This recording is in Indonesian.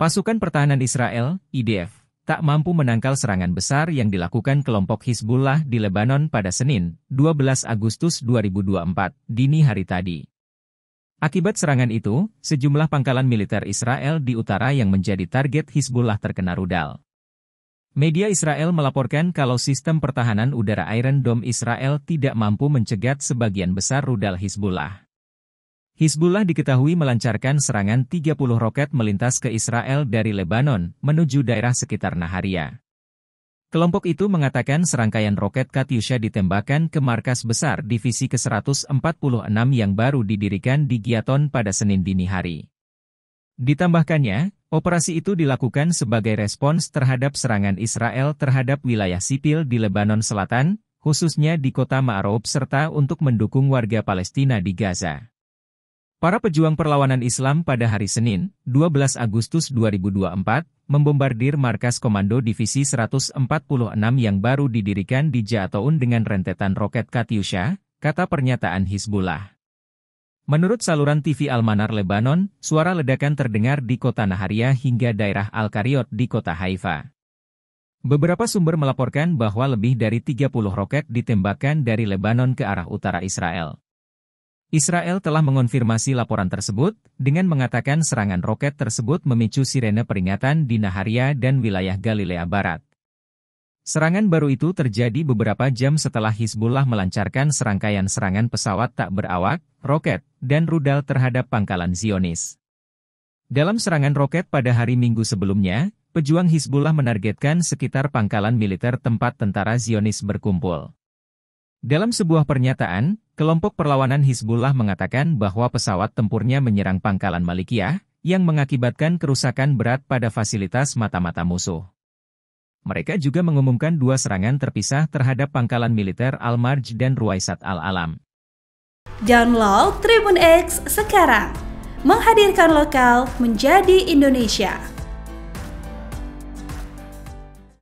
Pasukan pertahanan Israel, IDF, tak mampu menangkal serangan besar yang dilakukan kelompok Hizbullah di Lebanon pada Senin, 12 Agustus 2024, dini hari tadi. Akibat serangan itu, sejumlah pangkalan militer Israel di utara yang menjadi target Hizbullah terkena rudal. Media Israel melaporkan kalau sistem pertahanan udara Iron Dome Israel tidak mampu mencegat sebagian besar rudal Hizbullah. Hizbullah diketahui melancarkan serangan 30 roket melintas ke Israel dari Lebanon menuju daerah sekitar Naharia. Kelompok itu mengatakan serangkaian roket Katyusha ditembakkan ke markas besar Divisi ke-146 yang baru didirikan di Giaton pada Senin dini hari. Ditambahkannya, operasi itu dilakukan sebagai respons terhadap serangan Israel terhadap wilayah sipil di Lebanon Selatan, khususnya di kota Ma'arob serta untuk mendukung warga Palestina di Gaza. Para pejuang perlawanan Islam pada hari Senin, 12 Agustus 2024, membombardir markas Komando Divisi 146 yang baru didirikan di Jatoun dengan rentetan roket Katyusha, kata pernyataan Hizbullah. Menurut saluran TV Almanar Lebanon, suara ledakan terdengar di kota Naharia hingga daerah al karyot di kota Haifa. Beberapa sumber melaporkan bahwa lebih dari 30 roket ditembakkan dari Lebanon ke arah utara Israel. Israel telah mengonfirmasi laporan tersebut dengan mengatakan serangan roket tersebut memicu sirene peringatan di Naharia dan wilayah Galilea Barat. Serangan baru itu terjadi beberapa jam setelah Hizbullah melancarkan serangkaian serangan pesawat tak berawak, roket, dan rudal terhadap pangkalan Zionis. Dalam serangan roket pada hari Minggu sebelumnya, pejuang Hizbullah menargetkan sekitar pangkalan militer tempat tentara Zionis berkumpul. Dalam sebuah pernyataan, Kelompok perlawanan Hizbullah mengatakan bahwa pesawat tempurnya menyerang pangkalan Malikiyah, yang mengakibatkan kerusakan berat pada fasilitas mata-mata musuh. Mereka juga mengumumkan dua serangan terpisah terhadap pangkalan militer Al-Marj dan Ruwaisat Al-Alam. Download Tribun X sekarang, menghadirkan lokal menjadi Indonesia.